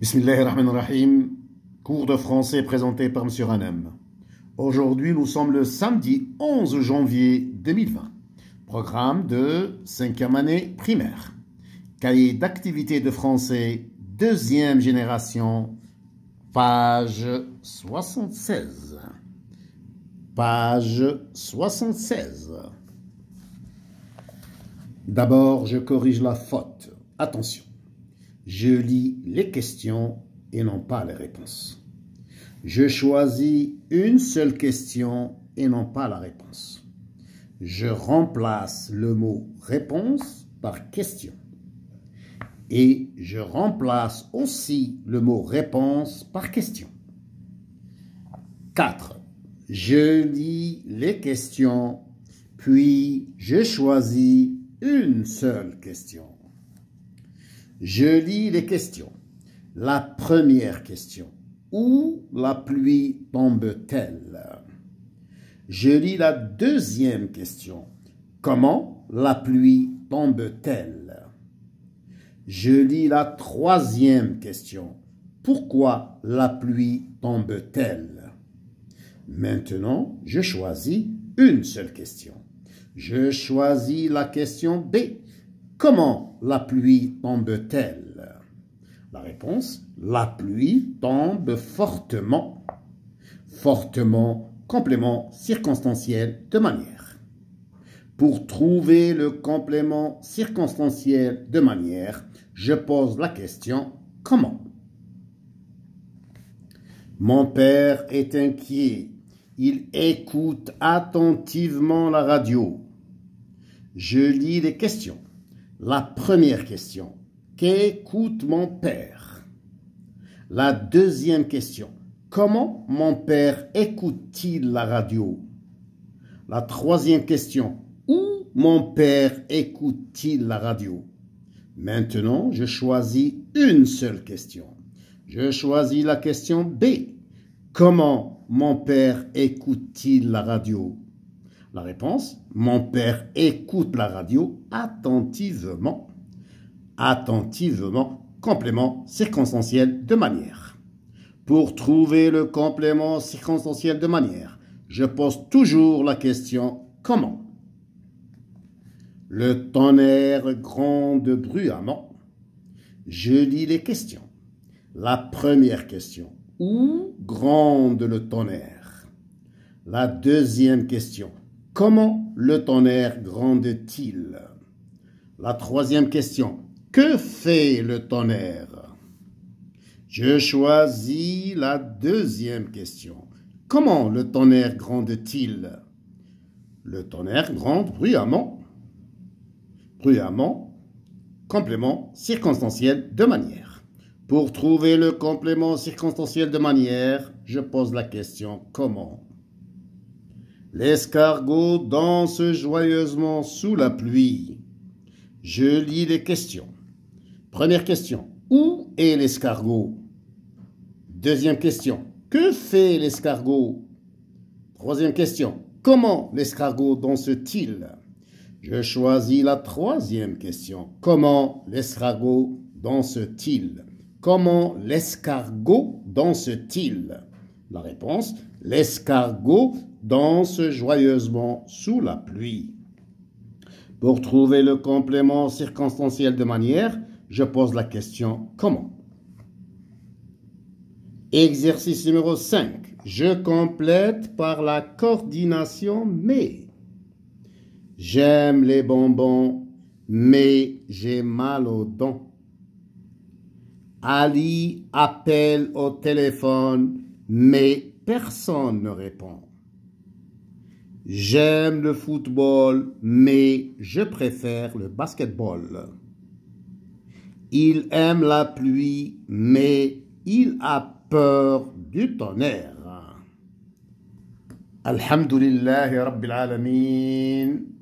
Bismillahirrahmanirrahim. Cours de français présenté par M. Hanem. Aujourd'hui, nous sommes le samedi 11 janvier 2020. Programme de 5 année primaire. Cahier d'activité de français, deuxième génération, page 76. Page 76. D'abord, je corrige la faute. Attention. Je lis les questions et non pas les réponses. Je choisis une seule question et non pas la réponse. Je remplace le mot réponse par question. Et je remplace aussi le mot réponse par question. 4. Je lis les questions, puis je choisis une seule question. Je lis les questions. La première question. Où la pluie tombe-t-elle Je lis la deuxième question. Comment la pluie tombe-t-elle Je lis la troisième question. Pourquoi la pluie tombe-t-elle Maintenant, je choisis une seule question. Je choisis la question B. Comment la pluie tombe-t-elle La réponse, la pluie tombe fortement. Fortement, complément circonstanciel de manière. Pour trouver le complément circonstanciel de manière, je pose la question comment Mon père est inquiet. Il écoute attentivement la radio. Je lis les questions. La première question, qu'écoute mon père La deuxième question, comment mon père écoute-t-il la radio La troisième question, où mon père écoute-t-il la radio Maintenant, je choisis une seule question. Je choisis la question B. Comment mon père écoute-t-il la radio la réponse, mon père écoute la radio attentivement. Attentivement, complément circonstanciel de manière. Pour trouver le complément circonstanciel de manière, je pose toujours la question comment. Le tonnerre gronde bruyamment. Je lis les questions. La première question, où gronde le tonnerre La deuxième question, Comment le tonnerre grande t il La troisième question. Que fait le tonnerre Je choisis la deuxième question. Comment le tonnerre grande t il Le tonnerre grande bruyamment. Bruyamment, complément circonstanciel de manière. Pour trouver le complément circonstanciel de manière, je pose la question comment L'escargot danse joyeusement sous la pluie. Je lis les questions. Première question. Où est l'escargot Deuxième question. Que fait l'escargot Troisième question. Comment l'escargot danse-t-il Je choisis la troisième question. Comment l'escargot danse-t-il Comment l'escargot danse-t-il la réponse, l'escargot danse joyeusement sous la pluie. Pour trouver le complément circonstanciel de manière, je pose la question comment Exercice numéro 5. Je complète par la coordination mais. J'aime les bonbons, mais j'ai mal aux dents. Ali appelle au téléphone, mais personne ne répond. J'aime le football, mais je préfère le basketball. Il aime la pluie, mais il a peur du tonnerre. Alhamdulillah, Rabbil Alameen.